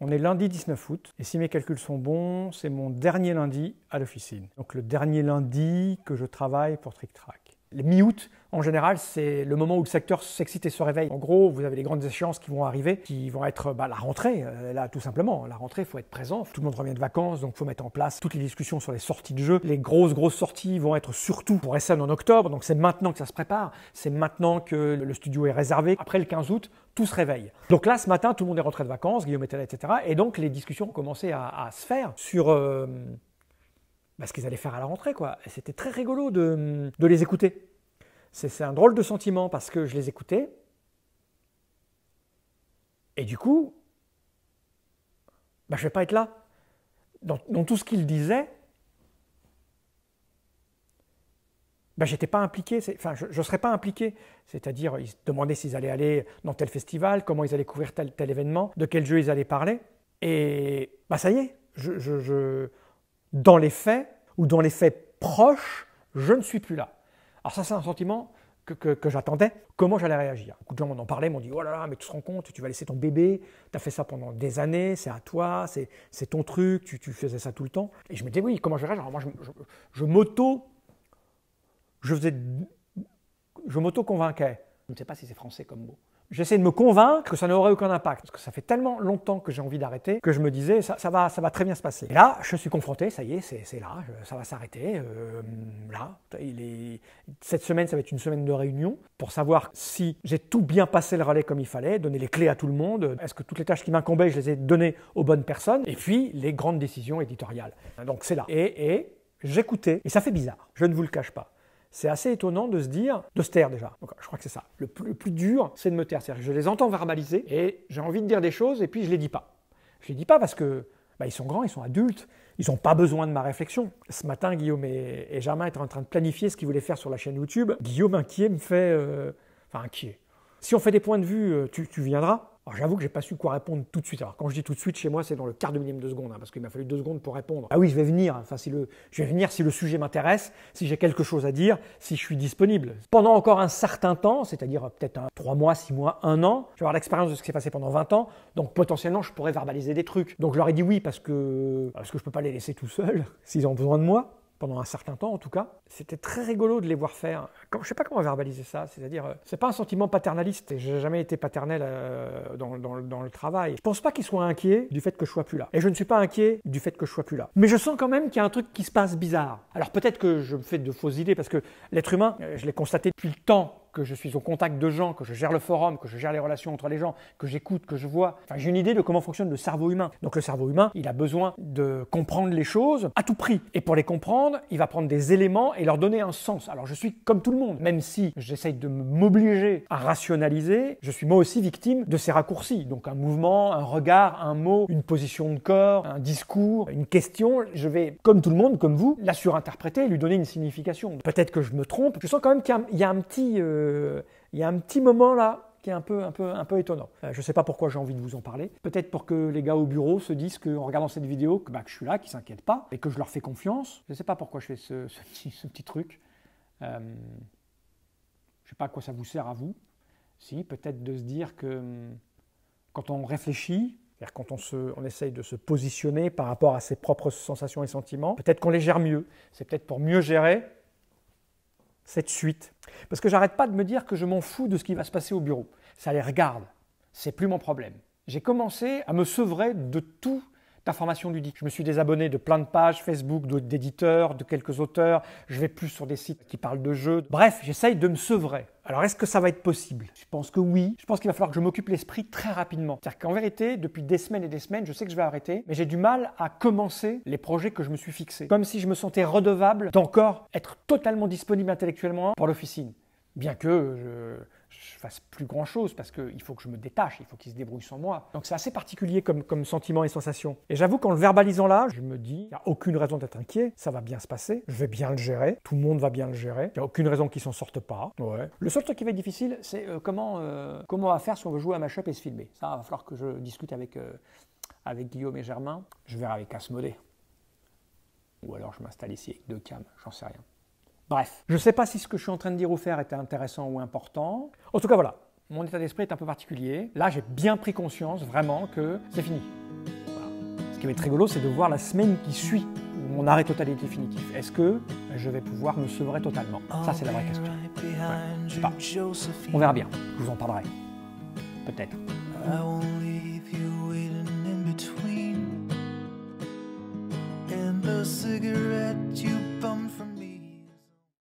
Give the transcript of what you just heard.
On est lundi 19 août et si mes calculs sont bons, c'est mon dernier lundi à l'officine. Donc le dernier lundi que je travaille pour TrickTrack. Mi-août, en général, c'est le moment où le secteur s'excite et se réveille. En gros, vous avez les grandes échéances qui vont arriver, qui vont être bah, la rentrée, euh, là tout simplement. La rentrée, il faut être présent, tout le monde revient de vacances, donc il faut mettre en place toutes les discussions sur les sorties de jeu. Les grosses, grosses sorties vont être surtout pour SN en octobre, donc c'est maintenant que ça se prépare, c'est maintenant que le studio est réservé. Après le 15 août, tout se réveille. Donc là, ce matin, tout le monde est rentré de vacances, Guillaume était là, etc. Et donc les discussions ont commencé à, se faire sur... Euh, bah, ce qu'ils allaient faire à la rentrée, quoi. C'était très rigolo de les écouter. C'est un drôle de sentiment parce que je les écoutais. Et du coup, bah, je ne vais pas être là. Dans, tout ce qu'ils disaient, ben, j'étais pas impliqué, enfin, je ne serais pas impliqué. C'est-à-dire, ils se demandaient s'ils allaient aller dans tel festival, comment ils allaient couvrir tel, événement, de quel jeu ils allaient parler. Et bah ça y est, je, dans les faits, ou dans les faits proches, je ne suis plus là. Alors ça, c'est un sentiment que, j'attendais, comment j'allais réagir. Beaucoup de gens m'en parlaient, m'ont dit Oh là là, mais tu te rends compte, tu vas laisser ton bébé, tu as fait ça pendant des années, c'est à toi, c'est ton truc, tu, faisais ça tout le temps. Et je me disais Oui, comment je réagis Alors moi, je, m'auto. Je faisais. Je m'auto-convainquais. Je ne sais pas si c'est français comme mot. J'essaie de me convaincre que ça n'aurait aucun impact. Parce que ça fait tellement longtemps que j'ai envie d'arrêter que je me disais, ça, va, ça va très bien se passer. Et là, je suis confronté, ça y est, c'est là, ça va s'arrêter. Euh, là, il est... cette semaine, ça va être une semaine de réunion pour savoir si j'ai tout bien passé le relais comme il fallait, donner les clés à tout le monde. Est-ce que toutes les tâches qui m'incombaient, je les ai données aux bonnes personnes Et puis, les grandes décisions éditoriales. Donc, c'est là. Et, et j'écoutais. Et ça fait bizarre, je ne vous le cache pas c'est assez étonnant de se dire, de se taire déjà. je crois que c'est ça. Le plus, dur, c'est de me taire. C'est-à-dire que je les entends verbaliser et j'ai envie de dire des choses et puis je les dis pas. Je ne les dis pas parce que bah, ils sont grands, ils sont adultes, ils n'ont pas besoin de ma réflexion. Ce matin, Guillaume et, Germain étaient en train de planifier ce qu'ils voulaient faire sur la chaîne YouTube. Guillaume inquiet me fait, euh, enfin inquiet. Si on fait des points de vue, euh, tu viendras. Alors j'avoue que j'ai pas su quoi répondre tout de suite. Alors quand je dis tout de suite chez moi, c'est dans le quart de millième de seconde, hein, parce qu'il m'a fallu deux secondes pour répondre. Ah oui, je vais venir. Enfin, si le, je vais venir si le sujet m'intéresse, si j'ai quelque chose à dire, si je suis disponible. Pendant encore un certain temps, c'est-à-dire euh, peut-être trois mois, six mois, un an, je vais avoir l'expérience de ce qui s'est passé pendant 20 ans, donc potentiellement je pourrais verbaliser des trucs. Donc je leur ai dit oui parce que euh, parce que je peux pas les laisser tout seuls s'ils ont besoin de moi pendant un certain temps en tout cas. C'était très rigolo de les voir faire. Comme, je sais pas comment verbaliser ça, c'est-à-dire, euh, c'est pas un sentiment paternaliste, n'ai jamais été paternel euh, dans, le travail. Je pense pas qu'ils soient inquiets du fait que je sois plus là. Et je ne suis pas inquiet du fait que je sois plus là. Mais je sens quand même qu'il y a un truc qui se passe bizarre. Alors peut-être que je me fais de fausses idées parce que l'être humain, euh, je l'ai constaté depuis le temps que je suis au contact de gens, que je gère le forum, que je gère les relations entre les gens, que j'écoute, que je vois. Enfin, j'ai une idée de comment fonctionne le cerveau humain. Donc le cerveau humain, il a besoin de comprendre les choses à tout prix. Et pour les comprendre, il va prendre des éléments et leur donner un sens. Alors je suis comme tout le monde, même si j'essaye de m'obliger à rationaliser, je suis moi aussi victime de ces raccourcis. Donc un mouvement, un regard, un mot, une position de corps, un discours, une question, je vais, comme tout le monde, comme vous, la surinterpréter et lui donner une signification. Peut-être que je me trompe. Je sens quand même qu'il y, a un petit... Euh, il euh, y a un petit moment là qui est un peu, un peu, un peu étonnant. Euh, je ne sais pas pourquoi j'ai envie de vous en parler. Peut-être pour que les gars au bureau se disent qu'en regardant cette vidéo, que, bah, je suis là, qu'ils s'inquiètent pas et que je leur fais confiance. Je ne sais pas pourquoi je fais ce, petit, truc. Euh, je ne sais pas à quoi ça vous sert à vous. Si, peut-être de se dire que hum, quand on réfléchit, quand on, on essaye de se positionner par rapport à ses propres sensations et sentiments, peut-être qu'on les gère mieux. C'est peut-être pour mieux gérer cette suite. Parce que j'arrête pas de me dire que je m'en fous de ce qui va se passer au bureau. Ça les regarde. C'est plus mon problème. J'ai commencé à me sevrer de tout formation formation dit. Je me suis désabonné de plein de pages Facebook, d'éditeurs, de quelques auteurs. Je vais plus sur des sites qui parlent de jeux. Bref, j'essaye de me sevrer. Alors est-ce que ça va être possible Je pense que oui. Je pense qu'il va falloir que je m'occupe l'esprit très rapidement. C'est-à-dire qu'en vérité, depuis des semaines et des semaines, je sais que je vais arrêter, mais j'ai du mal à commencer les projets que je me suis fixés. Comme si je me sentais redevable d'encore être totalement disponible intellectuellement pour l'officine. Bien que je je fasse plus grand chose parce qu'il faut que je me détache, il faut qu'il se débrouille sans moi. Donc c'est assez particulier comme, comme sentiment et sensation. Et j'avoue qu'en le verbalisant là, je me dis, il n'y a aucune raison d'être inquiet, ça va bien se passer, je vais bien le gérer, tout le monde va bien le gérer, il n'y a aucune raison qu'il s'en sorte pas. Ouais. Le seul truc qui va être difficile, c'est euh, comment, on euh, comment faire si on veut jouer à mashup et se filmer. Ça, va falloir que je discute avec, euh, avec Guillaume et Germain. Je verrai avec Asmodé. Ou alors je m'installe ici avec deux cams, j'en sais rien. Bref, je sais pas si ce que je suis en train de dire ou faire était intéressant ou important. En tout cas, voilà, mon état d'esprit est un peu particulier. Là, j'ai bien pris conscience vraiment que c'est fini. Ce qui va être rigolo, c'est de voir la semaine qui suit mon arrêt total définitif. Est-ce que je vais pouvoir me sevrer totalement Ça, c'est la vraie question. je sais pas. On verra bien. Je vous en parlerai. Peut-être.